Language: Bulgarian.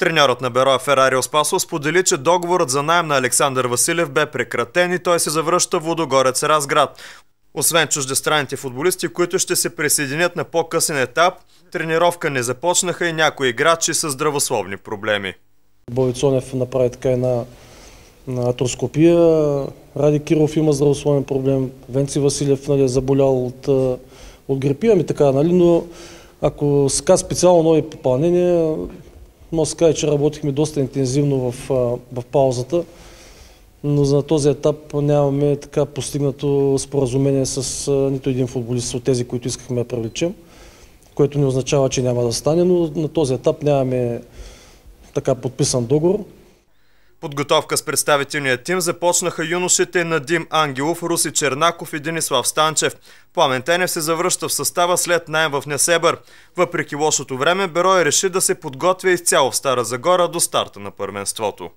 Тренерът на Бероя Ферарио Спасо сподели, че договорът за найем на Александър Василев бе прекратен и той се завръща в Водогорец Разград. Освен чуждестранните футболисти, които ще се присъединят на по-късен етап, тренировка не започнаха и някои играчи с здравословни проблеми. Бойцонев направи така една атроскопия. Ради Киров има здравословен проблем. Венци Василев нали, е заболял от, от грипи, ми така, нали, но ако ска специално нови попълнения, може да кажа, че работихме доста интензивно в, в паузата, но за този етап нямаме така постигнато споразумение с нито един футболист от тези, които искахме да привлечем, което не означава, че няма да стане, но на този етап нямаме така подписан договор. Подготовка с представителния тим започнаха юношите Надим Ангелов, Руси Чернаков и Денислав Станчев. Пламен Тенев се завръща в състава след найем в Несебър. Въпреки лошото време, Берой реши да се подготвя изцяло в Стара Загора до старта на първенството.